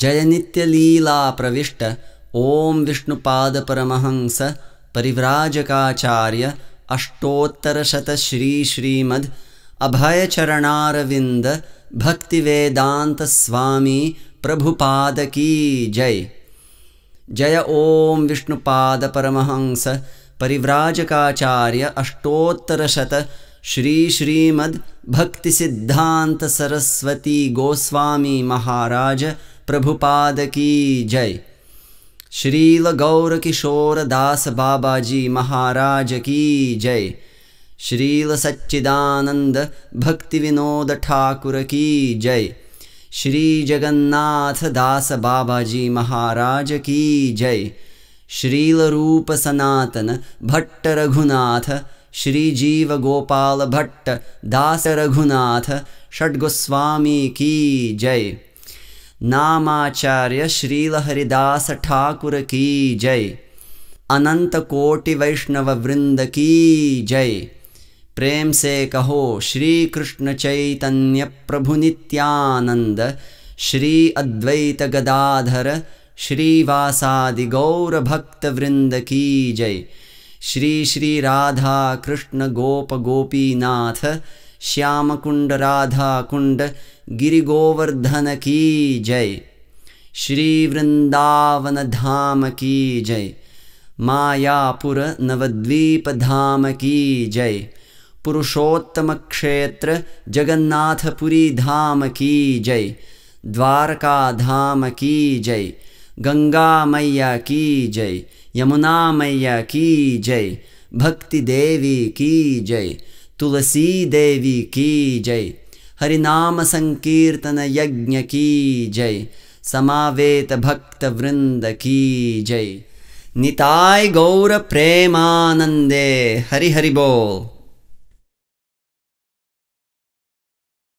जयनित्यलीलाप्रविष्ट ॐ विष्णुपादपरमहंस परिव्राजकाचार्य अष्टोत्तरशतश्रीश्रीमद् अभयचरणारविन्द भक्तिवेदान्तस्वामी प्रभुपादकी जय जय ॐ विष्णुपादपरमहंस परिव्राजकाचार्य अष्टोत्तरशत श्री श्रीमद् महाराज प्रभुपाद की जय श्रीलगौरकिशोरदासबाबाजी महाराज की जय श्रील सच्चिदानंद विनोद ठाकुर की जय श्री जगन्नाथ जगन्नाथदासबाबाजी महाराज की जय श्रील रूप सनातन भट्ट रघुनाथ श्री जीव गोपाल भट्ट दास रघुनाथ षड्गोस्वामी की जय नामाचार्य श्रील हरिदास ठाकुर की जय अनंत कोटि वैष्णव वृंद की जय प्रेम से कहो श्री कृष्ण चैतन्य प्रभु नित्यानंद श्री अद्वैत गदाधर श्रीवासादि गौर भक्त वृंद की जय श्री श्री राधा कृष्ण गोप गोपीनाथ श्यामकुण्डराधाकुण्डगिरिगोवर्धन की जै श्रीवृन्दावनधाम की जय मायापुरनवद्वीपधाम की जै पुरुषोत्तमक्षेत्र जगन्नाथपुरीधामकी की जय द्वारकाधामकी की जय गङ्गामय्य की जय यमुनामय्य की जय भक्तिदेवी की जय तुलसी देवी की जय हरिनाम संकीर्तन यज्ञ की जय समावेत भक्त वृंद की जय निताय गौर प्रेमानंदे हरि हरि बोल